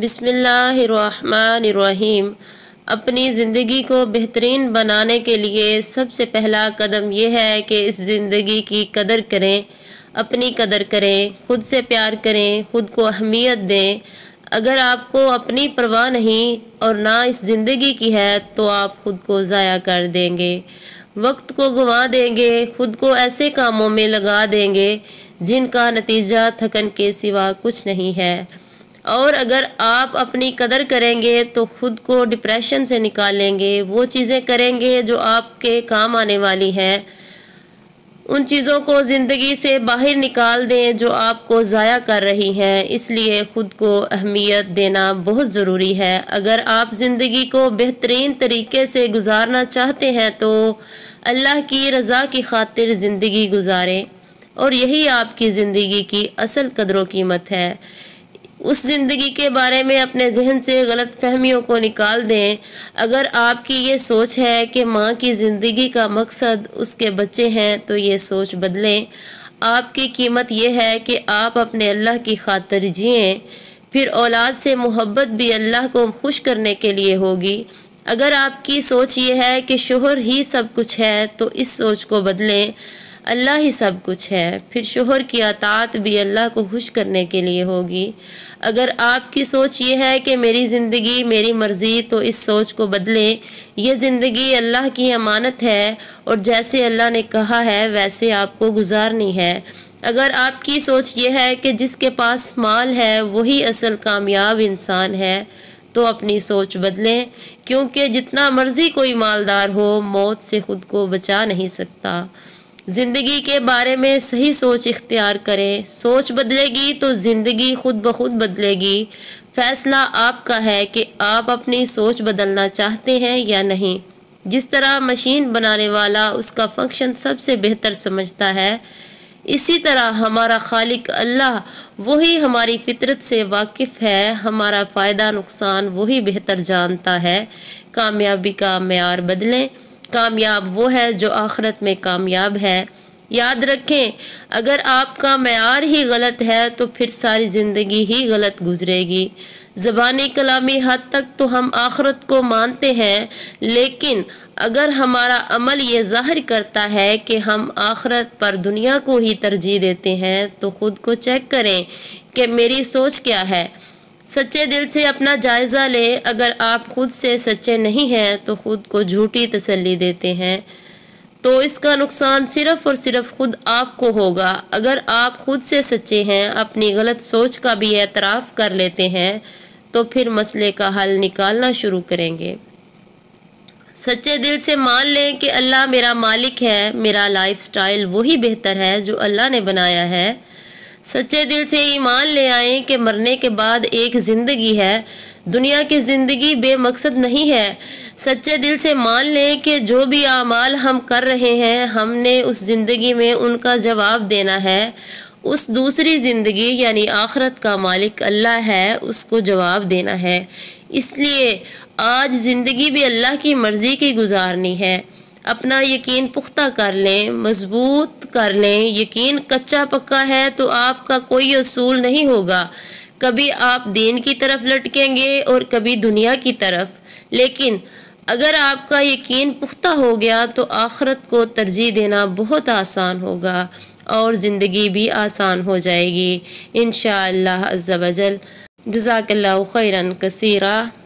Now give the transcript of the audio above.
बिसमीम अपनी ज़िंदगी को बेहतरीन बनाने के लिए सबसे पहला कदम यह है कि इस ज़िंदगी की कदर करें अपनी कदर करें खुद से प्यार करें खुद को अहमियत दें अगर आपको अपनी परवाह नहीं और ना इस ज़िंदगी की है तो आप खुद को ज़ाया कर देंगे वक्त को गंवा देंगे खुद को ऐसे कामों में लगा देंगे जिनका नतीजा थकन के सिवा कुछ नहीं है और अगर आप अपनी कदर करेंगे तो ख़ुद को डिप्रेशन से निकालेंगे वो चीज़ें करेंगे जो आपके काम आने वाली हैं उन चीज़ों को ज़िंदगी से बाहर निकाल दें जो आपको ज़ाया कर रही हैं इसलिए ख़ुद को अहमियत देना बहुत ज़रूरी है अगर आप ज़िंदगी को बेहतरीन तरीके से गुजारना चाहते हैं तो अल्लाह की रज़ा की खातिर ज़िंदगी गुजारें और यही आपकी ज़िंदगी की असल कदरों कीमत है उस ज़िंदगी के बारे में अपने जहन से गलत फहमियों को निकाल दें अगर आपकी ये सोच है कि माँ की ज़िंदगी का मकसद उसके बच्चे हैं तो ये सोच बदलें आपकी कीमत यह है कि आप अपने अल्लाह की खातर जिएँ फिर औलाद से मोहब्बत भी अल्लाह को खुश करने के लिए होगी अगर आपकी सोच ये है कि शोहर ही सब कुछ है तो इस सोच को बदलें अल्लाह ही सब कुछ है फिर शोहर की अतात भी अल्लाह को खुश करने के लिए होगी अगर आपकी सोच ये है कि मेरी ज़िंदगी मेरी मर्ज़ी तो इस सोच को बदलें यह ज़िंदगी अल्लाह की अमानत है और जैसे अल्लाह ने कहा है वैसे आपको गुजारनी है अगर आपकी सोच यह है कि जिसके पास माल है वही असल कामयाब इंसान है तो अपनी सोच बदलें क्योंकि जितना मर्ज़ी कोई मालदार हो मौत से ख़ुद को बचा नहीं सकता ज़िंदगी के बारे में सही सोच इख्तियार करें सोच बदलेगी तो ज़िंदगी खुद ब खुद बदलेगी फ़ैसला आपका है कि आप अपनी सोच बदलना चाहते हैं या नहीं जिस तरह मशीन बनाने वाला उसका फंक्शन सबसे बेहतर समझता है इसी तरह हमारा खालिक अल्लाह वही हमारी फितरत से वाकिफ़ है हमारा फ़ायदा नुकसान वही बेहतर जानता है कामयाबी का मैार बदलें कामयाब वो है जो आखरत में कामयाब है याद रखें अगर आपका मैार ही गलत है तो फिर सारी ज़िंदगी ही गलत गुजरेगी ज़बानी कलामी हद तक तो हम आखरत को मानते हैं लेकिन अगर हमारा अमल ये ज़ाहिर करता है कि हम आखरत पर दुनिया को ही तरजीह देते हैं तो ख़ुद को चेक करें कि मेरी सोच क्या है सच्चे दिल से अपना जायज़ा लें अगर आप खुद से सच्चे नहीं हैं तो खुद को झूठी तसल्ली देते हैं तो इसका नुकसान सिर्फ़ और सिर्फ खुद आपको होगा अगर आप खुद से सच्चे हैं अपनी गलत सोच का भी एतराफ़ कर लेते हैं तो फिर मसले का हल निकालना शुरू करेंगे सच्चे दिल से मान लें कि अल्लाह मेरा मालिक है मेरा लाइफ स्टाइल वही बेहतर है जो अल्लाह ने बनाया है सच्चे दिल से ईमान ले आए कि मरने के बाद एक ज़िंदगी है दुनिया की ज़िंदगी बेमकसद नहीं है सच्चे दिल से मान लें कि जो भी आमाल हम कर रहे हैं हमने उस ज़िंदगी में उनका जवाब देना है उस दूसरी ज़िंदगी यानी आखरत का मालिक अल्लाह है उसको जवाब देना है इसलिए आज ज़िंदगी भी अल्लाह की मर्ज़ी की गुजारनी है अपना यकीन पुख्ता कर लें मज़बूत कर लें यकीन कच्चा पक्का है तो आपका कोई असूल नहीं होगा कभी आप दीन की तरफ लटकेंगे और कभी दुनिया की तरफ लेकिन अगर आपका यकीन पुख्ता हो गया तो आखरत को तरजीह देना बहुत आसान होगा और ज़िंदगी भी आसान हो जाएगी इन शाह जजाकल्ला खैरन कसीरा